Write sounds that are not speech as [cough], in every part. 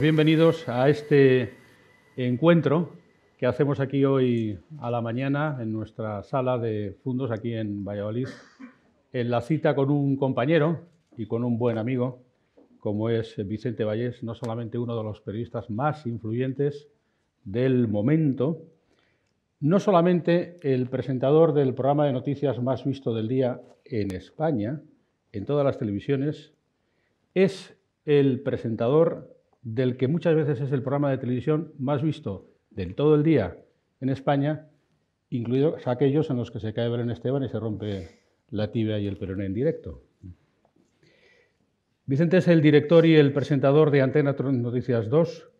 Bienvenidos a este encuentro que hacemos aquí hoy a la mañana en nuestra sala de fundos aquí en Valladolid, en la cita con un compañero y con un buen amigo, como es Vicente Vallés, no solamente uno de los periodistas más influyentes del momento, no solamente el presentador del programa de noticias más visto del día en España, en todas las televisiones, es el presentador del que muchas veces es el programa de televisión más visto del todo el día en España, incluidos aquellos en los que se cae Belén Esteban y se rompe la tibia y el peroné en directo. Vicente es el director y el presentador de Antena Noticias 2.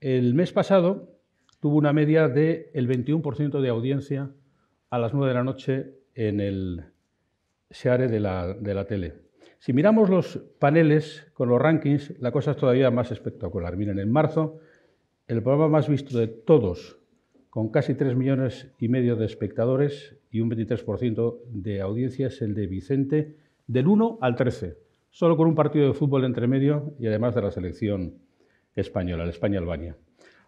El mes pasado tuvo una media del 21% de audiencia a las 9 de la noche en el share de la, de la tele. Si miramos los paneles con los rankings, la cosa es todavía más espectacular. Miren, en marzo, el programa más visto de todos, con casi 3 millones y medio de espectadores y un 23% de audiencia, es el de Vicente, del 1 al 13, solo con un partido de fútbol entre medio y además de la selección española, la España-Albania.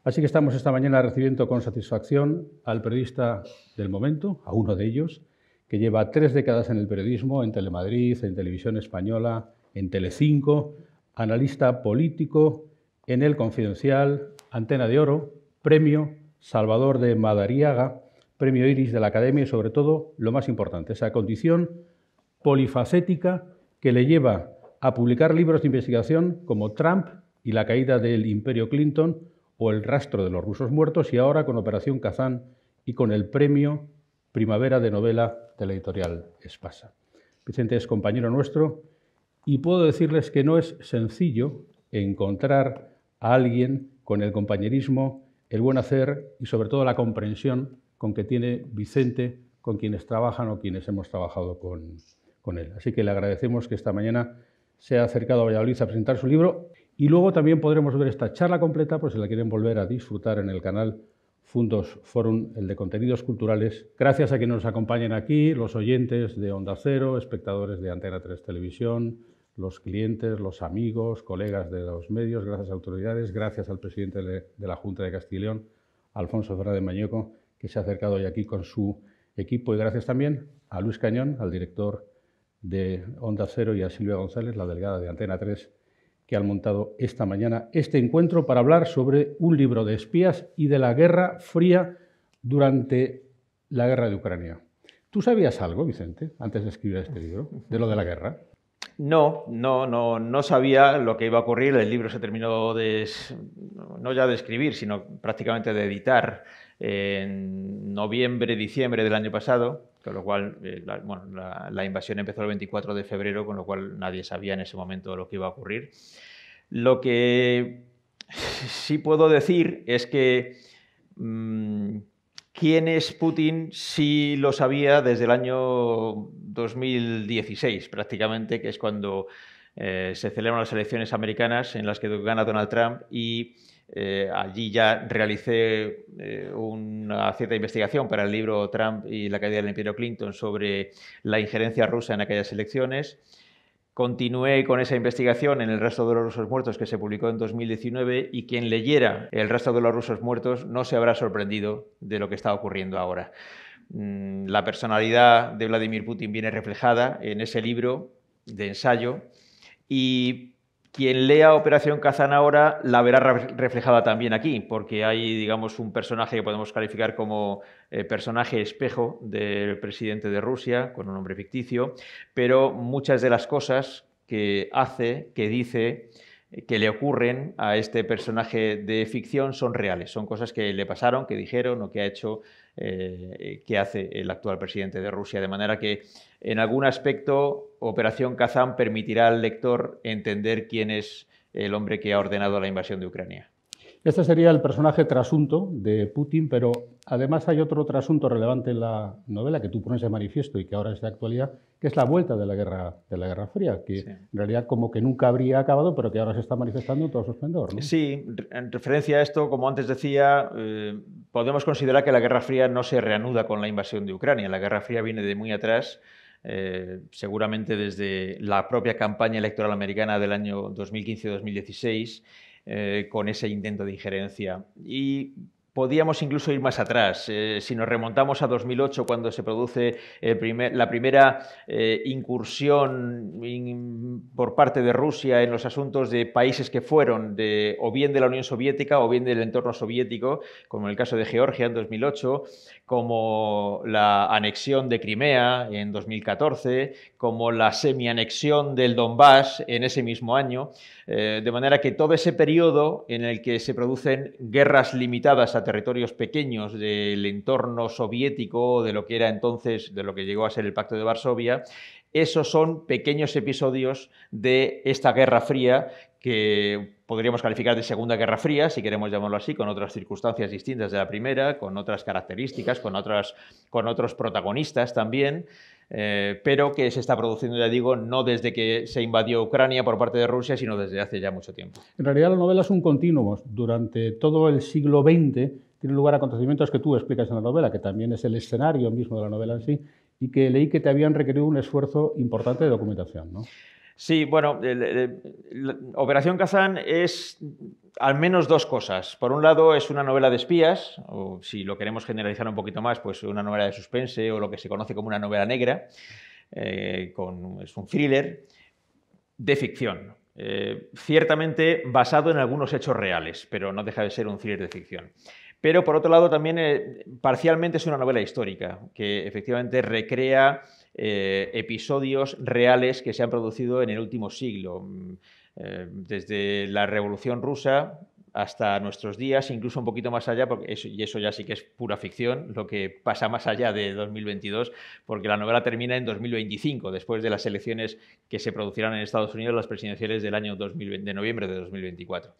Así que estamos esta mañana recibiendo con satisfacción al periodista del momento, a uno de ellos, que lleva tres décadas en el periodismo, en Telemadrid, en Televisión Española, en Telecinco, analista político, en El Confidencial, Antena de Oro, Premio Salvador de Madariaga, Premio Iris de la Academia y sobre todo, lo más importante, esa condición polifacética que le lleva a publicar libros de investigación como Trump y la caída del imperio Clinton o El rastro de los rusos muertos y ahora con Operación Kazán y con el premio Primavera de Novela de la editorial Espasa. Vicente es compañero nuestro y puedo decirles que no es sencillo encontrar a alguien con el compañerismo, el buen hacer y sobre todo la comprensión con que tiene Vicente con quienes trabajan o quienes hemos trabajado con, él. Así que le agradecemos que esta mañana se ha acercado a Valladolid a presentar su libro y luego también podremos ver esta charla completa por si la quieren volver a disfrutar en el canal Fundos fueron el de contenidos culturales. Gracias a quienes nos acompañan aquí, los oyentes de Onda Cero, espectadores de Antena 3 Televisión, los clientes, los amigos, colegas de los medios, gracias a autoridades, gracias al presidente de la Junta de Castilla y León, Alfonso Fernández Mañeco, que se ha acercado hoy aquí con su equipo y gracias también a Luis Cañón, al director de Onda Cero y a Silvia González, la delegada de Antena 3 que han montado esta mañana este encuentro para hablar sobre un libro de espías y de la Guerra Fría durante la guerra de Ucrania. ¿Tú sabías algo, Vicente, antes de escribir este libro, de lo de la guerra? No, no, no, no sabía lo que iba a ocurrir. El libro se terminó de, no ya de escribir, sino prácticamente de editar en noviembre, diciembre del año pasado. Con lo cual, eh, la, invasión empezó el 24 de febrero, con lo cual nadie sabía en ese momento lo que iba a ocurrir. Lo que [laughs] sí puedo decir es que mm, quién es Putin sí lo sabía desde el año 2016, prácticamente, que es cuando eh, se celebran las elecciones americanas en las que gana Donald Trump y eh, allí ya realicé eh, una cierta investigación para el libro Trump y la caída del imperio Clinton sobre la injerencia rusa en aquellas elecciones. Continué con esa investigación en El resto de los rusos muertos que se publicó en 2019 y quien leyera El resto de los rusos muertos no se habrá sorprendido de lo que está ocurriendo ahora. Mm, la personalidad de Vladimir Putin viene reflejada en ese libro de ensayo y quien lea Operación Kazan ahora la verá reflejada también aquí, porque hay, digamos, un personaje que podemos calificar como eh, personaje espejo del presidente de Rusia, con un nombre ficticio, pero muchas de las cosas que hace, que dice, eh, que le ocurren a este personaje de ficción son reales, son cosas que le pasaron, que dijeron o que ha hecho eh, que hace el actual presidente de Rusia. De manera que, en algún aspecto, Operación Kazán permitirá al lector entender quién es el hombre que ha ordenado la invasión de Ucrania. Este sería el personaje trasunto de Putin, pero además hay otro trasunto relevante en la novela que tú pones de manifiesto y que ahora es de actualidad, que es la vuelta de la Guerra, de la guerra Fría, que en realidad como que nunca habría acabado, pero que ahora se está manifestando en todo su esplendor. Sí, en referencia a esto, como antes decía, eh, podemos considerar que la Guerra Fría no se reanuda con la invasión de Ucrania. La Guerra Fría viene de muy atrás. Eh, seguramente desde la propia campaña electoral americana del año 2015-2016 eh, con ese intento de injerencia. Y Podíamos incluso ir más atrás. Eh, si nos remontamos a 2008, cuando se produce eh, la primera eh, incursión por parte de Rusia en los asuntos de países que fueron de, o bien de la Unión Soviética o bien del entorno soviético, como en el caso de Georgia en 2008, como la anexión de Crimea en 2014, como la semi-anexión del Donbass en ese mismo año. de manera que todo ese periodo en el que se producen guerras limitadas a territorios pequeños del entorno soviético, de lo que era entonces, de lo que llegó a ser el Pacto de Varsovia, esos son pequeños episodios de esta Guerra Fría que podríamos calificar de Segunda Guerra Fría, si queremos llamarlo así, con otras circunstancias distintas de la primera, con otras características, con, otras, con otros protagonistas también. Eh, pero que se está produciendo, ya digo, no desde que se invadió Ucrania por parte de Rusia, sino desde hace ya mucho tiempo. En realidad la novela es un continuo. Durante todo el siglo XX tienen lugar acontecimientos que tú explicas en la novela, que también es el escenario mismo de la novela en sí, y que leí que te habían requerido un esfuerzo importante de documentación. ¿no? Sí, bueno, Operación Kazán es al menos dos cosas. Por un lado, es una novela de espías, o si lo queremos generalizar un poquito más, pues una novela de suspense o lo que se conoce como una novela negra, eh, es un thriller de ficción. Eh, ciertamente basado en algunos hechos reales, pero no deja de ser un thriller de ficción. Pero por otro lado, también eh, parcialmente es una novela histórica, que efectivamente recrea episodios reales que se han producido en el último siglo eh, desde la Revolución Rusa hasta nuestros días, incluso un poquito más allá, porque y eso ya sí que es pura ficción, lo que pasa más allá de 2022, porque la novela termina en 2025, después de las elecciones que se producirán en Estados Unidos, las presidenciales del año de noviembre de 2024.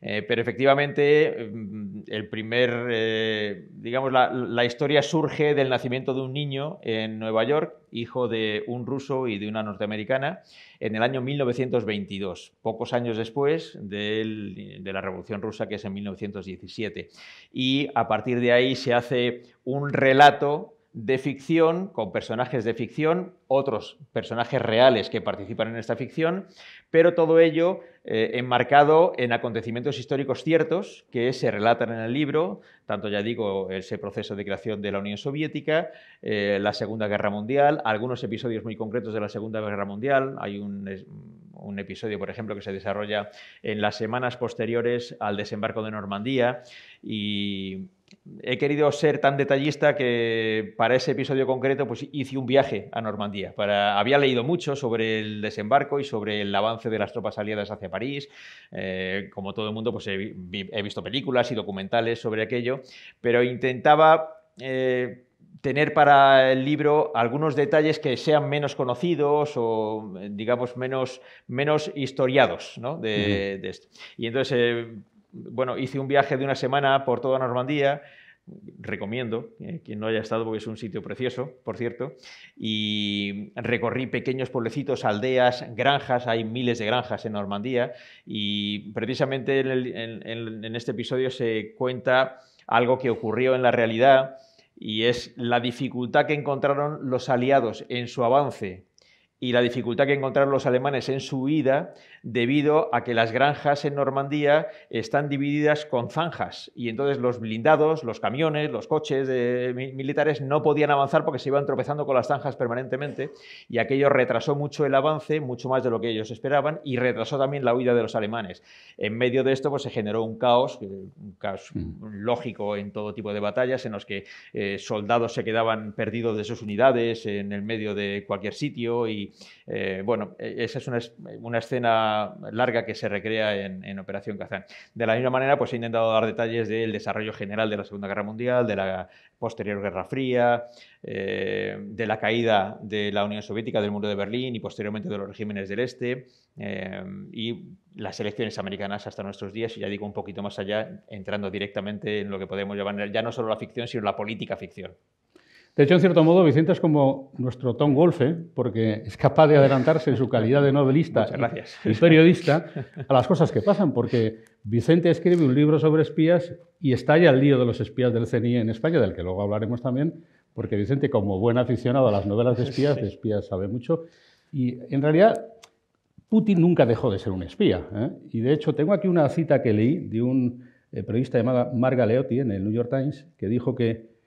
Eh, pero efectivamente, mm, el primer, eh, digamos, la, historia surge del nacimiento de un niño en Nueva York, hijo de un ruso y de una norteamericana, en el año 1922, pocos años después de la Revolución Rusa, que es en 1917. Y a partir de ahí se hace un relato de ficción, con personajes de ficción, otros personajes reales que participan en esta ficción, pero todo ello eh, enmarcado en acontecimientos históricos ciertos que se relatan en el libro, tanto ya digo ese proceso de creación de la Unión Soviética, eh, la Segunda Guerra Mundial, algunos episodios muy concretos de la Segunda Guerra Mundial, hay un, un episodio, por ejemplo, que se desarrolla en las semanas posteriores al desembarco de Normandía y he querido ser tan detallista que para ese episodio concreto pues hice un viaje a Normandía. había leído mucho sobre el desembarco y sobre el avance de las tropas aliadas hacia París. Eh, como todo el mundo, pues he, visto películas y documentales sobre aquello, pero intentaba... Eh, tener para el libro algunos detalles que sean menos conocidos o, digamos, menos, menos historiados de, esto. Y entonces, eh, bueno, hice un viaje de una semana por toda Normandía, recomiendo, eh, quien no haya estado porque es un sitio precioso, por cierto, y recorrí pequeños pueblecitos, aldeas, granjas, hay miles de granjas en Normandía, y precisamente en este episodio se cuenta algo que ocurrió en la realidad, y es la dificultad que encontraron los aliados en su avance y la dificultad que encontraron los alemanes en su huida debido a que las granjas en Normandía están divididas con zanjas y entonces los blindados, los camiones, los coches militares no podían avanzar porque se iban tropezando con las zanjas permanentemente y aquello retrasó mucho el avance, mucho más de lo que ellos esperaban y retrasó también la huida de los alemanes. En medio de esto pues, se generó un caos, eh, un caos mm. lógico en todo tipo de batallas en los que eh, soldados se quedaban perdidos de sus unidades en el medio de cualquier sitio y eh, bueno, e-, esa es una, escena larga que se recrea en, Operación Kazán. De la misma manera, pues he intentado dar detalles del desarrollo general de la Segunda Guerra Mundial, de la posterior Guerra Fría, eh, de la caída de la Unión Soviética, del muro de Berlín y posteriormente de los regímenes del Este eh, y las elecciones americanas hasta nuestros días y ya digo un poquito más allá, entrando directamente en lo que podemos llamar ya no solo la ficción, sino la política ficción. De hecho, en cierto modo, Vicente es como nuestro Tom Wolfe, ¿eh? porque es capaz de adelantarse en su calidad de novelista y periodista a las cosas que pasan, porque Vicente escribe un libro sobre espías y estalla el lío de los espías del CNI en España, del que luego hablaremos también, porque Vicente, como buen aficionado a las novelas de espías, de espías sabe mucho, y en realidad Putin nunca dejó de ser un espía. ¿eh? Y de hecho, tengo aquí una cita que leí de un eh, periodista llamado Marga Leotti en el New York Times, que dijo que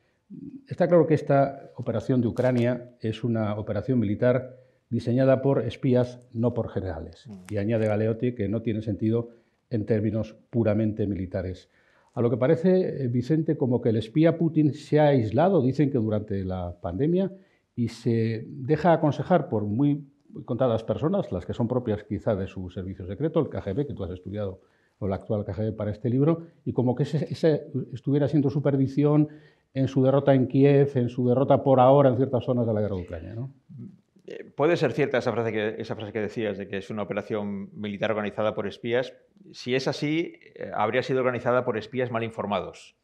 Está claro que esta operación de Ucrania es una operación militar diseñada por espías, no por generales. Mm. Y añade Galeotti que no tiene sentido en términos puramente militares. A lo que parece, eh, Vicente, como que el espía Putin se ha aislado, dicen que durante la pandemia, y se deja aconsejar por muy contadas personas, las que son propias quizá de su servicio secreto, el KGB, que tú has estudiado o la actual KGB para este libro, y como que ese, estuviera siendo su perdición en su derrota en Kiev, en su derrota por ahora en ciertas zonas de la guerra de Ucrania. Eh, puede ser cierta esa frase, que, esa frase que decías de que es una operación militar organizada por espías. Si es así, eh, habría sido organizada por espías mal informados.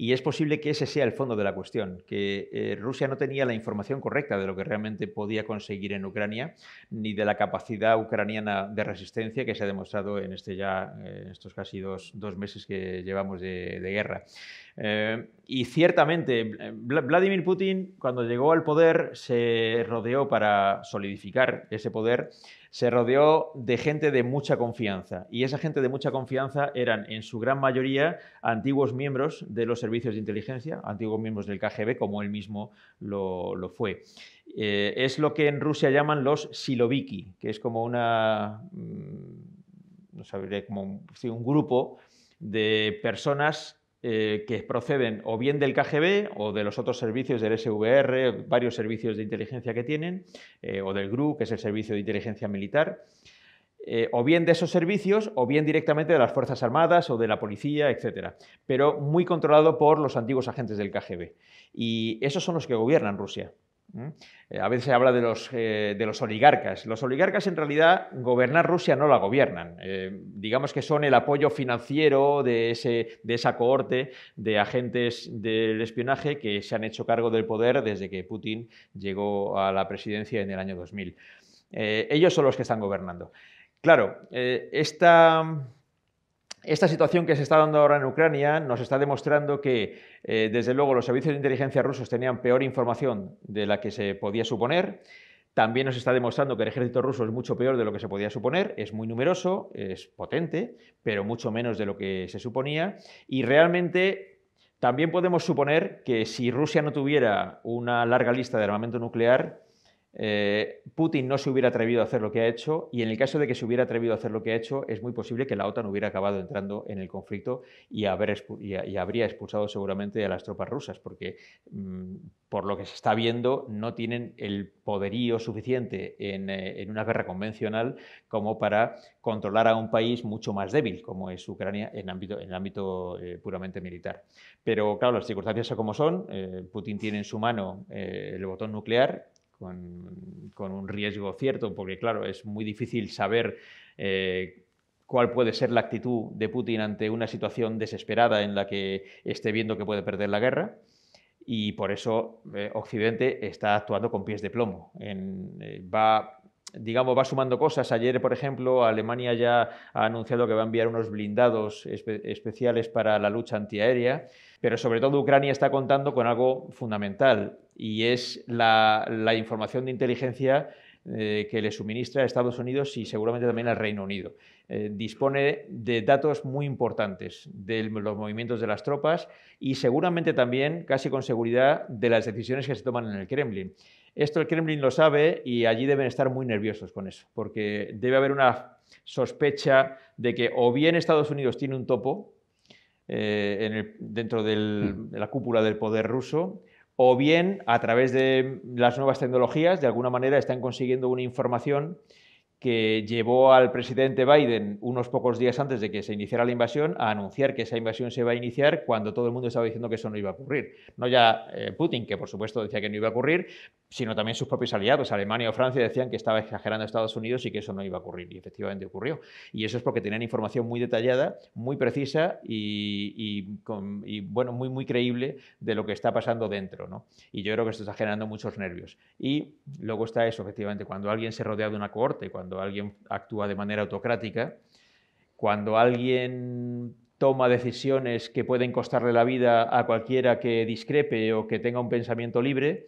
Y es posible que ese sea el fondo de la cuestión, que eh, Rusia no tenía la información correcta de lo que realmente podía conseguir en Ucrania, ni de la capacidad ucraniana de resistencia que se ha demostrado en este eh, estos casi dos, meses que llevamos de guerra. Eh, y ciertamente, eh, Vladimir Putin, cuando llegó al poder, se rodeó para solidificar ese poder, se rodeó de gente de mucha confianza. Y esa gente de mucha confianza eran, en su gran mayoría, antiguos miembros de los servicios de inteligencia, antiguos miembros del KGB, como él mismo lo, fue. Eh, es lo que en Rusia llaman los siloviki, que es como una. Mm, no sabré, como un grupo de personas eh, que proceden o bien del KGB o de los otros servicios del SVR, varios servicios de inteligencia que tienen, eh, o del GRU, que es el servicio de inteligencia militar, eh, o bien de esos servicios o bien directamente de las Fuerzas Armadas o de la policía, etc. Pero muy controlado por los antiguos agentes del KGB. Y esos son los que gobiernan Rusia. Eh, a veces se habla de los, eh, de los, oligarcas. Los oligarcas en realidad gobernar Rusia no la gobiernan. Eh, digamos que son el apoyo financiero de, ese, de, esa cohorte de agentes del espionaje que se han hecho cargo del poder desde que Putin llegó a la presidencia en el año 2000. ellos son los que están gobernando. Claro, esta esta situación que se está dando ahora en Ucrania nos está demostrando que, eh, desde luego, los servicios de inteligencia rusos tenían peor información de la que se podía suponer. También nos está demostrando que el ejército ruso es mucho peor de lo que se podía suponer, es muy numeroso, es potente, pero mucho menos de lo que se suponía. Y realmente también podemos suponer que si Rusia no tuviera una larga lista de armamento nuclear, eh, Putin no se hubiera atrevido a hacer lo que ha hecho y en el caso de que se hubiera atrevido a hacer lo que ha hecho, es muy posible que la OTAN hubiera acabado entrando en el conflicto y, habría expulsado seguramente a las tropas rusas, porque mm, por lo que se está viendo no tienen el poderío suficiente eh, en, una guerra convencional como para controlar a un país mucho más débil como es Ucrania en, ámbito, el ámbito eh, puramente militar. Pero claro, las circunstancias son como son, Putin tiene en su mano el botón nuclear con, un riesgo cierto, porque claro, es muy difícil saber eh, cuál puede ser la actitud de Putin ante una situación desesperada en la que esté viendo que puede perder la guerra. Y por eso eh, Occidente está actuando con pies de plomo. Eh, va, digamos, va sumando cosas. Ayer, por ejemplo, Alemania ya ha anunciado que va a enviar unos blindados especiales para la lucha antiaérea. Pero sobre todo Ucrania está contando con algo fundamental, y es la, información de inteligencia eh, que le suministra a Estados Unidos y seguramente también al Reino Unido. Eh, dispone de datos muy importantes de los movimientos de las tropas y seguramente también, casi con seguridad, de las decisiones que se toman en el Kremlin. Esto el Kremlin lo sabe y allí deben estar muy nerviosos con eso, porque debe haber una sospecha de que o bien Estados Unidos tiene un topo eh, dentro mm. de la cúpula del poder ruso, o bien a través de las nuevas tecnologías, de alguna manera están consiguiendo una información que llevó al presidente Biden, unos pocos días antes de que se iniciara la invasión, a anunciar que esa invasión se iba a iniciar cuando todo el mundo estaba diciendo que eso no iba a ocurrir. No ya eh, Putin, que por supuesto decía que no iba a ocurrir, sino también sus propios aliados. Alemania o Francia decían que estaba exagerando a Estados Unidos y que eso no iba a ocurrir, y efectivamente ocurrió. Y eso es porque tenían información muy detallada, muy precisa y, bueno, muy, muy creíble de lo que está pasando dentro. Y yo creo que esto está generando muchos nervios. Y luego está eso, efectivamente, cuando alguien se rodea de una cohorte, cuando alguien actúa de manera autocrática, cuando alguien toma decisiones que pueden costarle la vida a cualquiera que discrepe o que tenga un pensamiento libre,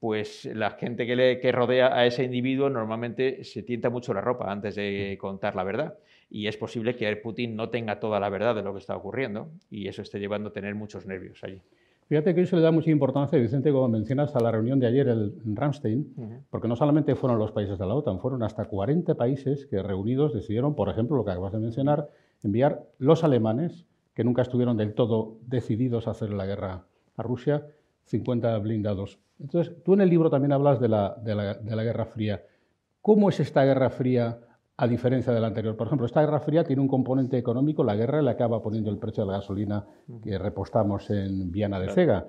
pues la gente que, le, que rodea a ese individuo normalmente se tienta mucho la ropa antes de mm. contar la verdad. Y es posible que Putin no tenga toda la verdad de lo que está ocurriendo y eso esté llevando a tener muchos nervios allí. Fíjate que eso le da mucha importancia, Vicente, como mencionas, a la reunión de ayer en Ramstein, porque no solamente fueron los países de la OTAN, fueron hasta 40 países que reunidos decidieron, por ejemplo, lo que acabas de mencionar, enviar los alemanes, que nunca estuvieron del todo decididos a hacer la guerra a Rusia, 50 blindados. Entonces, tú en el libro también hablas de la, de la Guerra Fría. ¿Cómo es esta Guerra Fría a diferencia de la anterior? Por ejemplo, esta Guerra Fría tiene un componente económico, la guerra le acaba poniendo el precio de la gasolina que repostamos en Viana de Cega.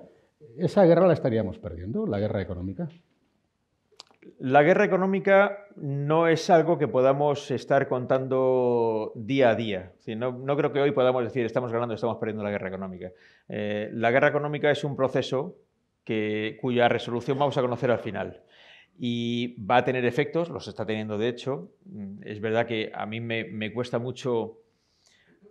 ¿Esa guerra la estaríamos perdiendo, la guerra económica? La guerra económica no es algo que podamos estar contando día a día. No, creo que hoy podamos decir estamos ganando, estamos perdiendo la guerra económica. Eh, la guerra económica es un proceso cuya resolución vamos a conocer al final. Y va a tener efectos, los está teniendo de hecho. Mm, es verdad que a mí me, cuesta mucho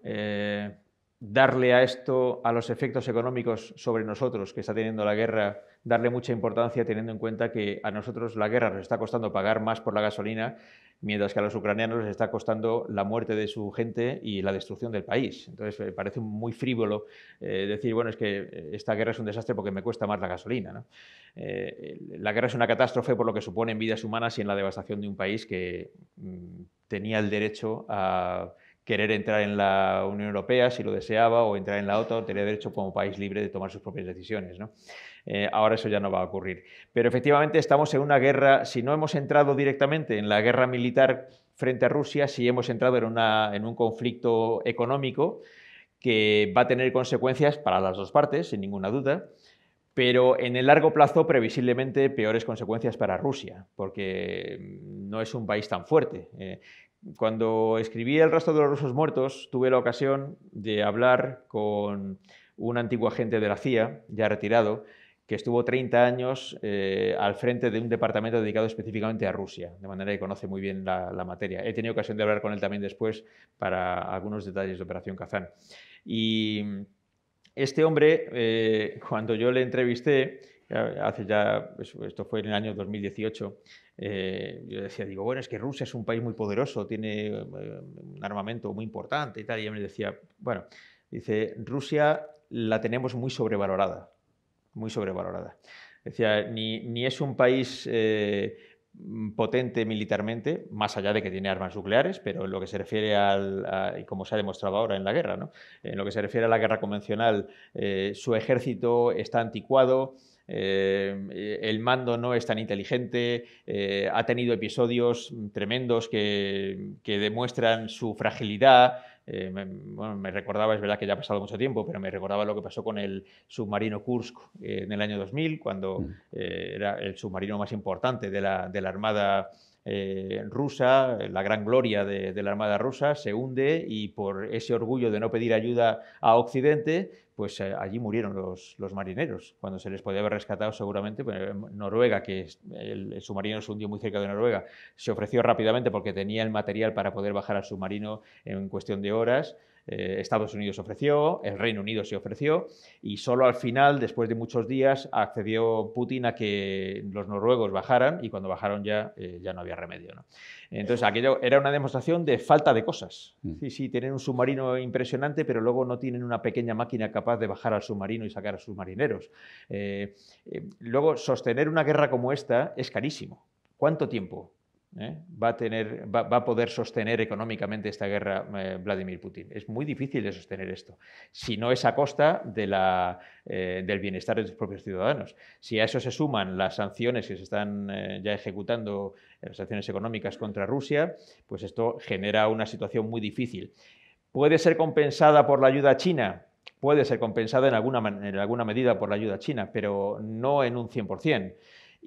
eh, darle a esto, a los efectos económicos sobre nosotros que está teniendo la guerra darle mucha importancia teniendo en cuenta que a nosotros la guerra nos está costando pagar más por la gasolina, mientras que a los ucranianos les está costando la muerte de su gente y la destrucción del país. Entonces me eh, parece muy frívolo eh, decir, bueno, es que eh, esta guerra es un desastre porque me cuesta más la gasolina. la guerra es una catástrofe por lo que supone en vidas humanas y en la devastación de un país que mm, tenía el derecho a querer entrar en la Unión Europea si lo deseaba o entrar en la OTAN, tenía derecho como país libre de tomar sus propias decisiones. Eh, ahora eso ya no va a ocurrir. Pero efectivamente estamos en una guerra, si no hemos entrado directamente en la guerra militar frente a Rusia, si hemos entrado en, un conflicto económico que va a tener consecuencias para las dos partes, sin ninguna duda, pero en el largo plazo previsiblemente peores consecuencias para Rusia, porque no es un país tan fuerte. Eh, cuando escribí El resto de los rusos muertos, tuve la ocasión de hablar con un antiguo agente de la CIA, ya retirado, que estuvo 30 años eh, al frente de un departamento dedicado específicamente a Rusia, de manera que conoce muy bien la, materia. He tenido ocasión de hablar con él también después para algunos detalles de Operación Kazán. Y este hombre, eh, cuando yo le entrevisté, hace ya, pues, esto fue en el año 2018, eh, yo decía, digo, bueno, es que Rusia es un país muy poderoso, tiene eh, un armamento muy importante y tal, y él me decía, bueno, dice, Rusia la tenemos muy sobrevalorada muy sobrevalorada. Decía, ni, ni es un país eh, potente militarmente, más allá de que tiene armas nucleares, pero en lo que se refiere al, y como se ha demostrado ahora en la guerra, ¿no? en lo que se refiere a la guerra convencional, eh, su ejército está anticuado, Em, eh, el mando no es tan inteligente, eh, ha tenido episodios tremendos que, demuestran su fragilidad. Eh, me, bueno, me, recordaba, es verdad que ya ha pasado mucho tiempo, pero me recordaba lo que pasó con el submarino Kursk en el año 2000, cuando mm. era el submarino más importante de la, de la Armada eh, rusa, eh, la gran gloria de, la Armada rusa, se hunde y por ese orgullo de no pedir ayuda a Occidente, pues eh, allí murieron los, marineros, cuando se les podía haber rescatado seguramente. Pues, Noruega, que el, submarino se hundió muy cerca de Noruega, se ofreció rápidamente porque tenía el material para poder bajar al submarino en cuestión de horas. Eh, Estados Unidos ofreció, el Reino Unido se ofreció y solo al final, después de muchos días, accedió Putin a que los noruegos bajaran y cuando bajaron ya, eh, ya no había remedio. Entonces, aquello era una demostración de falta de cosas. Mm. Sí, sí, tienen un submarino impresionante, pero luego no tienen una pequeña máquina capaz de bajar al submarino y sacar a sus marineros. Eh, luego, sostener una guerra como esta es carísimo. ¿Cuánto tiempo? ¿eh? va, a poder sostener económicamente esta guerra eh, Vladimir Putin. Es muy difícil de sostener esto, si no es a costa eh, del bienestar de sus propios ciudadanos. Si a eso se suman las sanciones que se están ya ejecutando, las sanciones económicas contra Rusia, pues esto genera una situación muy difícil. ¿Puede ser compensada por la ayuda China? Puede ser compensada en alguna, en alguna medida por la ayuda China, pero no en un 100%.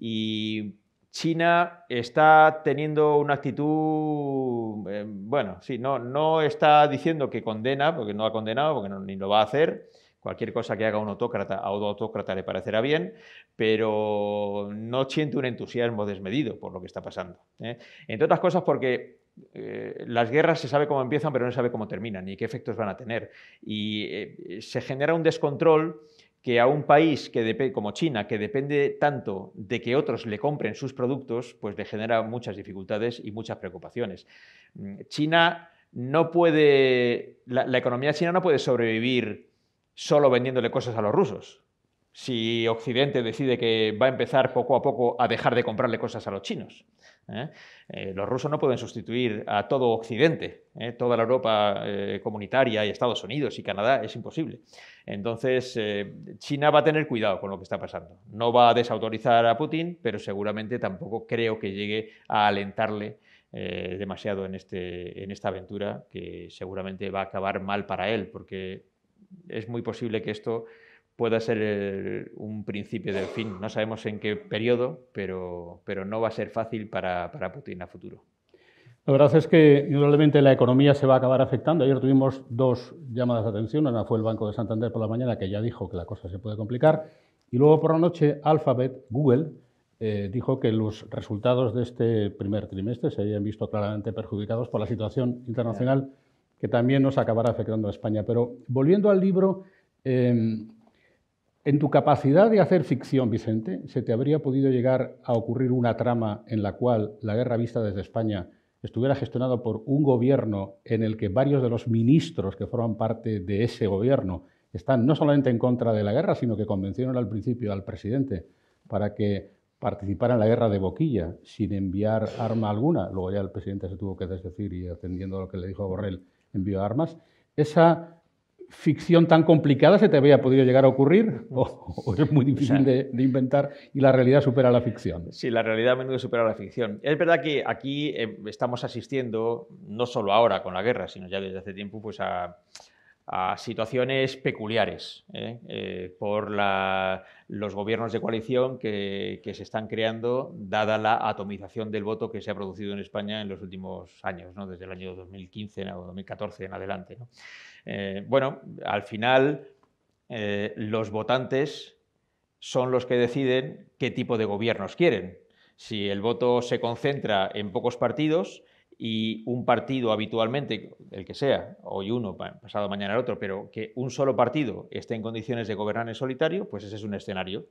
Y China está teniendo una actitud, eh, bueno, sí, no, no está diciendo que condena, porque no ha condenado, porque ni lo va a hacer. Cualquier cosa que haga un autócrata a autócrata le parecerá bien, pero no siente un entusiasmo desmedido por lo que está pasando. ¿eh? Entre otras cosas porque eh, las guerras se sabe cómo empiezan, pero no se sabe cómo terminan ni qué efectos van a tener. Y se genera un descontrol que a un país que como China, que depende tanto de que otros le compren sus productos, pues le genera muchas dificultades y muchas preocupaciones. Mm, china no puede, la economía china no puede sobrevivir solo vendiéndole cosas a los rusos. Si Occidente decide que va a empezar poco a poco a dejar de comprarle cosas a los chinos. ¿eh? Eh, los rusos no pueden sustituir a todo Occidente, ¿eh? toda la Europa comunitaria y Estados Unidos y Canadá, es imposible. Entonces, China va a tener cuidado con lo que está pasando. No va a desautorizar a Putin, pero seguramente tampoco creo que llegue a alentarle demasiado en, este, en esta aventura, que seguramente va a acabar mal para él, porque es muy posible que esto pueda ser un principio del fin. No sabemos en qué periodo, pero, pero no va a ser fácil para, Putin a futuro. La verdad es que indudablemente la economía se va a acabar afectando. Ayer tuvimos dos llamadas de atención. Una fue el Banco de Santander por la mañana, que ya dijo que la cosa se puede complicar. Y luego por la noche, Alphabet, Google, eh, dijo que los resultados de este primer trimestre se habían visto claramente perjudicados por la situación internacional, que también nos acabará afectando a España. Pero volviendo al libro, em, en tu capacidad de hacer ficción, Vicente, ¿se te habría podido llegar a ocurrir una trama en la cual la guerra vista desde España estuviera gestionada por un gobierno en el que varios de los ministros que forman parte de ese gobierno están no solamente en contra de la guerra, sino que convencieron al principio al presidente para que participara en la guerra de boquilla sin enviar arma alguna. Luego ya el presidente se tuvo que desdecir y atendiendo a lo que le dijo Borrell, envió armas. Esa ficción tan complicada se te había podido llegar a ocurrir [laughs] o, es muy difícil de, inventar y la realidad supera la ficción. Sí, la realidad a menudo supera la ficción. Es verdad que aquí eh, estamos asistiendo, no solo ahora con la guerra, sino ya desde hace tiempo, pues a, a situaciones peculiares ¿eh? Eh, por los gobiernos de coalición que, se están creando, dada la atomización del voto que se ha producido en España en los últimos años, desde el año 2015 o 2014 en adelante. Eh, bueno, al final los votantes son los que deciden qué tipo de gobiernos quieren. Si el voto se concentra en pocos partidos, y un partido habitualmente, el que sea, hoy uno, pasado mañana el otro, pero que un solo partido esté en condiciones de gobernar en solitario, pues ese es un escenario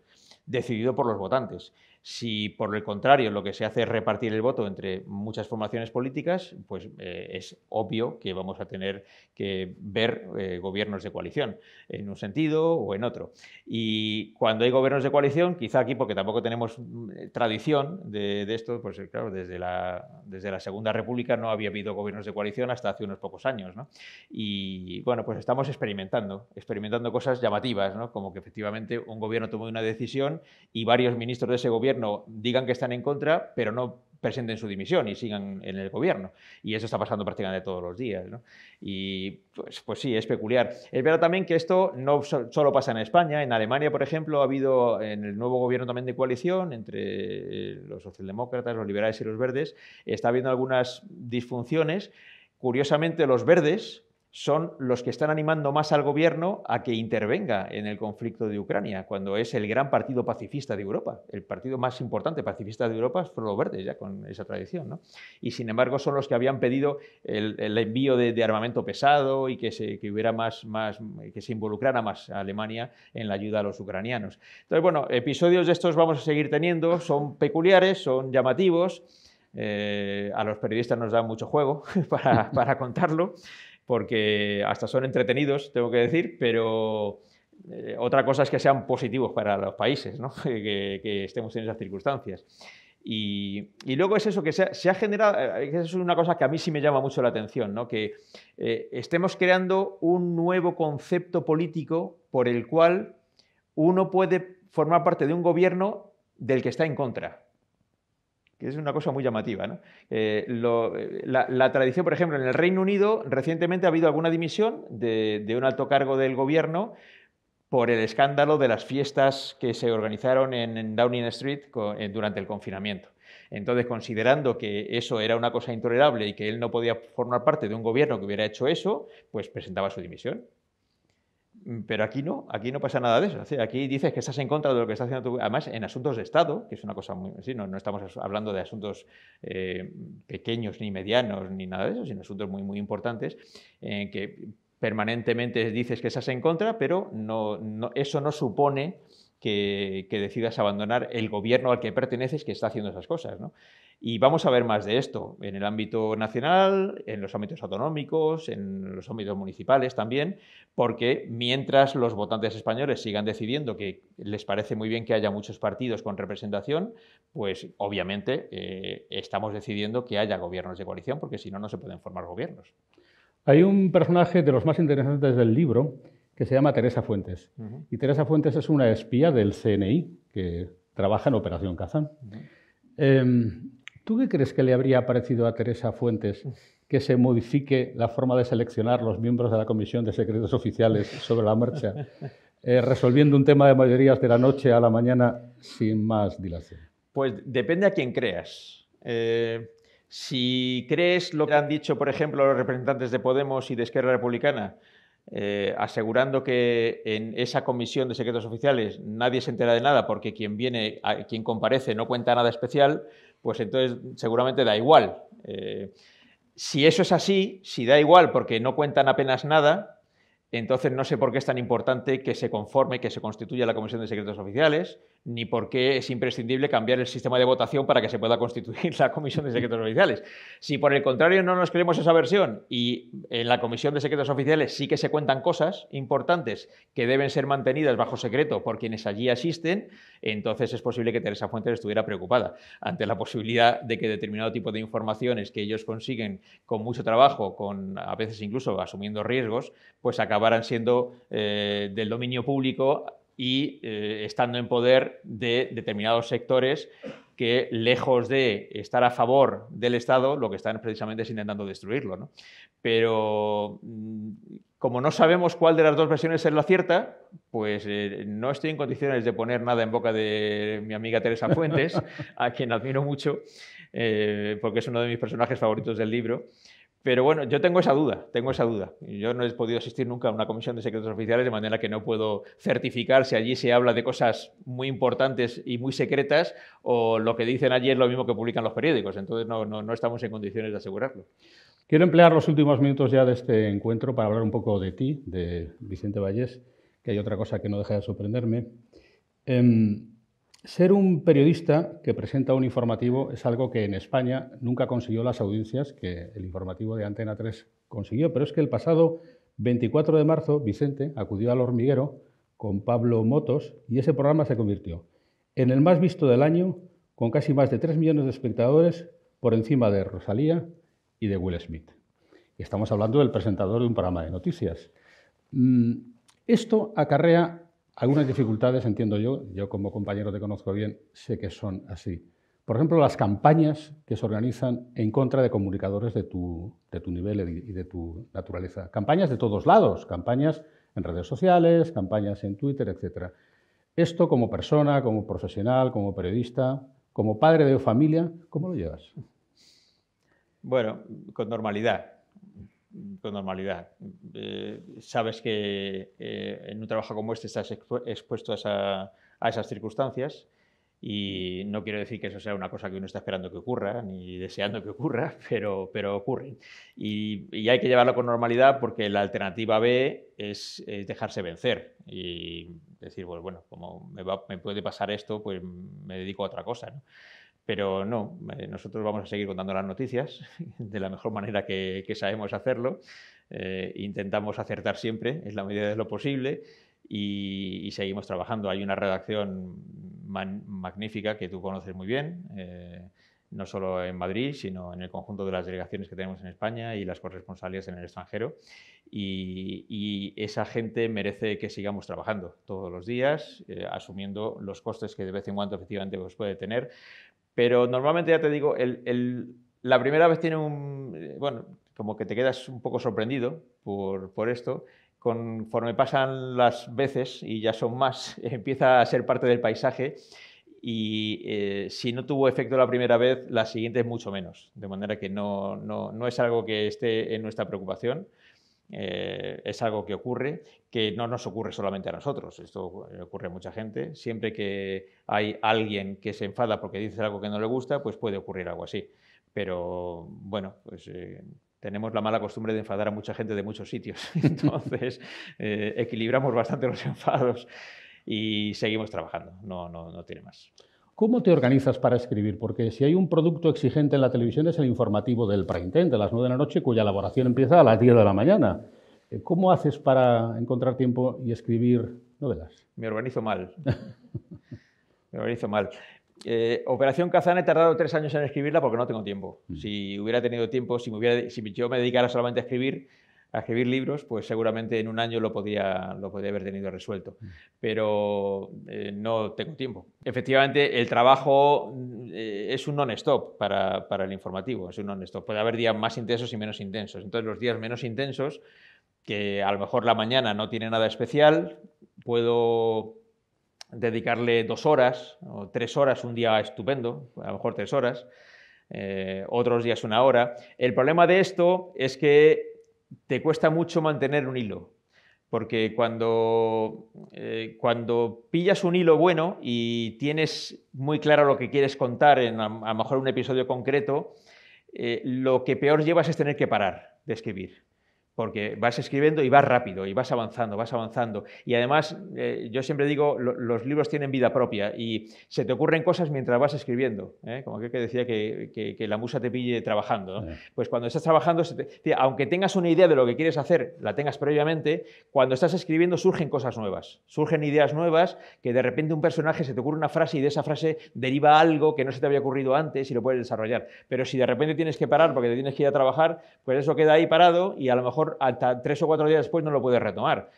decidido por los votantes. Si por el contrario lo que se hace es repartir el voto entre muchas formaciones políticas, pues eh, es obvio que vamos a tener que ver eh, gobiernos de coalición en un sentido o en otro. Y cuando hay gobiernos de coalición, quizá aquí porque tampoco tenemos eh, tradición de, esto, pues claro, desde la, desde la Segunda República no había habido gobiernos de coalición hasta hace unos pocos años. ¿no? Y bueno, pues estamos experimentando, experimentando cosas llamativas, ¿no? como que efectivamente un gobierno tomó una decisión y varios ministros de ese gobierno digan que están en contra, pero no presenten su dimisión y sigan en el gobierno. Y eso está pasando prácticamente todos los días. Y pues, pues, sí, es peculiar. Es verdad también que esto no solo pasa en España. En Alemania, por ejemplo, ha habido en el nuevo gobierno también de coalición entre eh, los socialdemócratas, los liberales y los verdes, está habiendo algunas disfunciones. Curiosamente, los verdes son los que están animando más al gobierno a que intervenga en el conflicto de Ucrania, cuando es el gran partido pacifista de Europa, el partido más importante pacifista de Europa es los Verdes, ya con esa tradición. Y sin embargo son los que habían pedido el, envío de, armamento pesado y que se, hubiera más, que se involucrara más Alemania en la ayuda a los ucranianos. Entonces, bueno, episodios de estos vamos a seguir teniendo, son peculiares, son llamativos. Eh, a los periodistas nos da mucho juego [laughs] para contarlo, porque hasta son entretenidos, tengo que decir, pero eh, otra cosa es que sean positivos para los países, ¿no? [laughs] que, estemos en esas circunstancias. Y, luego es eso que se ha, generado, eh, es una cosa que a mí sí me llama mucho la atención, ¿no? que eh, estemos creando un nuevo concepto político por el cual uno puede formar parte de un gobierno del que está en contra que es una cosa muy llamativa. ¿no? Eh, eh, la, tradición, por ejemplo, en el Reino Unido recientemente ha habido alguna dimisión de, un alto cargo del gobierno por el escándalo de las fiestas que se organizaron en, Downing Street eh, durante el confinamiento. Entonces, considerando que eso era una cosa intolerable y que él no podía formar parte de un gobierno que hubiera hecho eso, pues presentaba su dimisión. Mm, pero aquí no, aquí no pasa nada de eso. Aquí dices que estás en contra de lo que está haciendo tu... Además, en asuntos de Estado, que es una cosa muy... no, estamos hablando de asuntos eh, pequeños ni medianos ni nada de eso, sino asuntos muy, muy importantes, en que permanentemente dices que estás en contra, pero no, eso no supone que, que, decidas abandonar el gobierno al que perteneces que está haciendo esas cosas. ¿no? Y vamos a ver más de esto en el ámbito nacional, en los ámbitos autonómicos, en los ámbitos municipales también, porque mientras los votantes españoles sigan decidiendo que les parece muy bien que haya muchos partidos con representación, pues obviamente eh, estamos decidiendo que haya gobiernos de coalición, porque si no, no se pueden formar gobiernos. Hay un personaje de los más interesantes del libro que se llama Teresa Fuentes. Y Teresa Fuentes es una espía del CNI que trabaja en Operación Kazán. ¿Tú qué crees que le habría parecido a Teresa Fuentes que se modifique la forma de seleccionar los miembros de la Comisión de Secretos Oficiales sobre la marcha, [laughs] eh, resolviendo un tema de mayorías de la noche a la mañana sin más dilación? Pues depende a quién creas. Eh, si crees lo que han dicho, por ejemplo, los representantes de Podemos y de Esquerra Republicana, eh, asegurando que en esa comisión de secretos oficiales nadie se entera de nada porque quien viene, quien comparece no cuenta nada especial, pues entonces seguramente da igual. Eh, si eso es así, si da igual porque no cuentan apenas nada, entonces no sé por qué es tan importante que se conforme, que se constituya la Comisión de Secretos Oficiales, ni por qué es imprescindible cambiar el sistema de votación para que se pueda constituir la Comisión de Secretos Oficiales. Si por el contrario no nos creemos esa versión y en la Comisión de Secretos Oficiales sí que se cuentan cosas importantes que deben ser mantenidas bajo secreto por quienes allí asisten, entonces es posible que Teresa Fuentes estuviera preocupada ante la posibilidad de que determinado tipo de informaciones que ellos consiguen con mucho trabajo, con a veces incluso asumiendo riesgos, pues acabaran siendo eh, del dominio público y eh, estando en poder de determinados sectores que lejos de estar a favor del Estado, lo que están precisamente es intentando destruirlo. ¿no? Pero mm, como no sabemos cuál de las dos versiones es la cierta, pues eh, no estoy en condiciones de poner nada en boca de mi amiga Teresa Fuentes, [laughs] a quien admiro mucho, eh, porque es uno de mis personajes favoritos del libro. Pero bueno, yo tengo esa duda, tengo esa duda. Yo no he podido asistir nunca a una comisión de secretos oficiales, de manera que no puedo certificar si allí se habla de cosas muy importantes y muy secretas o lo que dicen allí es lo mismo que publican los periódicos. Entonces no, no, estamos en condiciones de asegurarlo. Quiero emplear los últimos minutos ya de este encuentro para hablar un poco de ti, de Vicente Vallés, que hay otra cosa que no deja de sorprenderme. Em, ser un periodista que presenta un informativo es algo que en España nunca consiguió las audiencias que el informativo de Antena 3 consiguió, pero es que el pasado 24 de marzo Vicente acudió al hormiguero con Pablo Motos y ese programa se convirtió en el más visto del año con casi más de 3 millones de espectadores por encima de Rosalía y de Will Smith. estamos hablando del presentador de un programa de noticias. Mm, esto acarrea algunas dificultades, entiendo yo, yo como compañero te conozco bien, sé que son así. Por ejemplo, las campañas que se organizan en contra de comunicadores de tu, de tu nivel y de tu naturaleza. Campañas de todos lados, campañas en redes sociales, campañas en Twitter, etc. Esto como persona, como profesional, como periodista, como padre de familia, ¿cómo lo llevas? Bueno, con normalidad con normalidad. Eh, sabes que eh, en un trabajo como este estás expuesto a, esas circunstancias y no quiero decir que eso sea una cosa que uno está esperando que ocurra ni deseando que ocurra, [laughs] pero, pero ocurre. Y, hay que llevarlo con normalidad porque la alternativa B es, dejarse vencer y decir, pues bueno, como me, me, puede pasar esto, pues me dedico a otra cosa. ¿no? Pero no, eh, nosotros vamos a seguir contando las noticias [laughs] de la mejor manera que, sabemos hacerlo. Eh, intentamos acertar siempre, en la medida de lo posible, y, seguimos trabajando. Hay una redacción magnífica que tú conoces muy bien, eh, no solo en Madrid, sino en el conjunto de las delegaciones que tenemos en España y las corresponsalías en el extranjero. Y, esa gente merece que sigamos trabajando todos los días, asumiendo los costes que de vez en cuando efectivamente pues, puede tener pero normalmente ya te digo, la primera vez tiene un... Eh, bueno, como que te quedas un poco sorprendido por, esto. Conforme pasan las veces, y ya son más, [laughs] empieza a ser parte del paisaje y eh, si no tuvo efecto la primera vez, la siguiente es mucho menos. De manera que no, no, no es algo que esté en nuestra preocupación. Eh, es algo que ocurre, que no nos ocurre solamente a nosotros, esto eh, ocurre a mucha gente. Siempre que hay alguien que se enfada porque dice algo que no le gusta, pues puede ocurrir algo así. Pero bueno, pues eh, tenemos la mala costumbre de enfadar a mucha gente de muchos sitios, [laughs] entonces equilibramos bastante los [laughs] enfados y seguimos trabajando, no, no, no tiene más. ¿Cómo te organizas para escribir? Porque si hay un producto exigente en la televisión es el informativo del prime de las 9 de la noche, cuya elaboración empieza a las 10 de la mañana. Eh, ¿Cómo haces para encontrar tiempo y escribir novelas? Me organizo mal. [laughs] Me organizo mal. Eh, Operación Kazan he tardado tres años en escribirla porque no tengo tiempo. Mm. Si hubiera tenido tiempo, si, me hubiera, si yo me dedicara solamente a escribir, a escribir libros, pues seguramente en un año lo podría, lo haber tenido resuelto, mm. pero eh, no tengo tiempo. Efectivamente, el trabajo eh, es un non-stop para, el informativo, es un non-stop. Puede haber días más intensos y menos intensos. Entonces, los días menos intensos, que a lo mejor la mañana no tiene nada especial, puedo dedicarle dos horas o tres horas, un día estupendo, a lo mejor tres horas. Eh, otros días una hora. El problema de esto es que te cuesta mucho mantener un hilo. Porque cuando, eh, cuando pillas un hilo bueno y tienes muy claro lo que quieres contar en a, lo mejor un episodio concreto, eh, lo que peor llevas es tener que parar de escribir porque vas escribiendo y vas rápido, y vas avanzando, vas avanzando. Y además, eh, yo siempre digo, los libros tienen vida propia y se te ocurren cosas mientras vas escribiendo, ¿eh? como aquel que decía que, la musa te pille trabajando. Pues cuando estás trabajando, aunque tengas una idea de lo que quieres hacer, la tengas previamente, cuando estás escribiendo surgen cosas nuevas, surgen ideas nuevas, que de repente un personaje se te ocurre una frase y de esa frase deriva algo que no se te había ocurrido antes y lo puedes desarrollar. Pero si de repente tienes que parar porque te tienes que ir a trabajar, pues eso queda ahí parado y a lo mejor hasta tres o cuatro días después no lo pude retomar.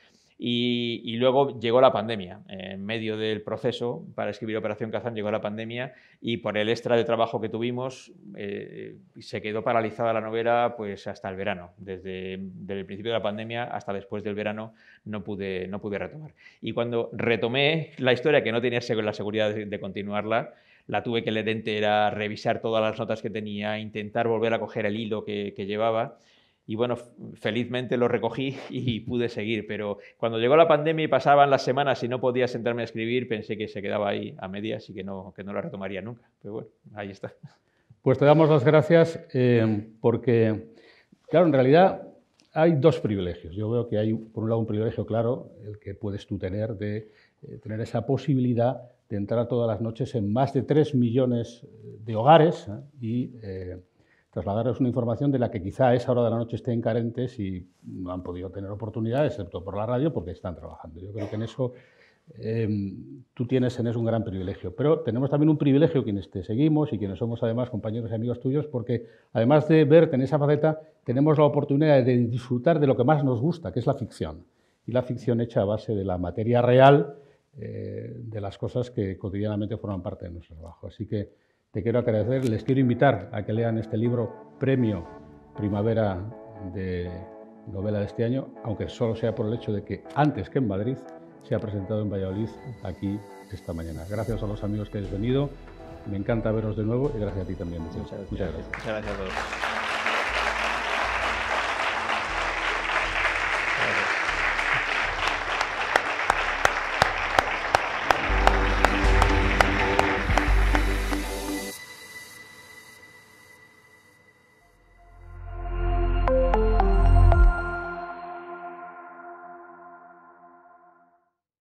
Y, luego llegó la pandemia. En medio del proceso para escribir Operación Kazan llegó la pandemia y por el extra de trabajo que tuvimos eh, se quedó paralizada la novela pues hasta el verano. Desde, el principio de la pandemia hasta después del verano no pude, no pude retomar. Y cuando retomé la historia, que no tenía la seguridad de, continuarla, la tuve que leer entera, revisar todas las notas que tenía, intentar volver a coger el hilo que llevaba y bueno, felizmente lo recogí [laughs] y pude seguir, pero cuando llegó la pandemia y pasaban las semanas y no podía sentarme a escribir, pensé que se quedaba ahí a medias y que no, que no la retomaría nunca. Pero bueno, ahí está. [laughs] Pues te damos las gracias eh, porque, claro, en realidad hay dos privilegios. Yo veo que hay, por un lado, un privilegio claro, el que puedes tú tener de eh, tener esa posibilidad de entrar todas las noches en más de 3 millones eh, de hogares y trasladarles una información de la que quizá a esa hora de la noche estén carentes y no han podido tener oportunidad, excepto por la radio, porque están trabajando. Yo creo que en eso em, tú tienes en eso un gran privilegio. Pero tenemos también un privilegio quienes te seguimos y quienes somos además compañeros y amigos tuyos, porque además de verte en esa faceta, tenemos la oportunidad de disfrutar de lo que más nos gusta, que es la ficción. Y la ficción hecha a base de la materia real, eh, de las cosas que cotidianamente forman parte de nuestro trabajo. Así que te quiero agradecer, les quiero invitar a que lean este libro Premio Primavera de Novela de este año, aunque solo sea por el hecho de que antes que en Madrid se ha presentado en Valladolid aquí esta mañana. Gracias a los amigos que habéis venido, me encanta veros de nuevo y gracias a ti también. Muchas, muchas gracias. Muchas gracias a todos.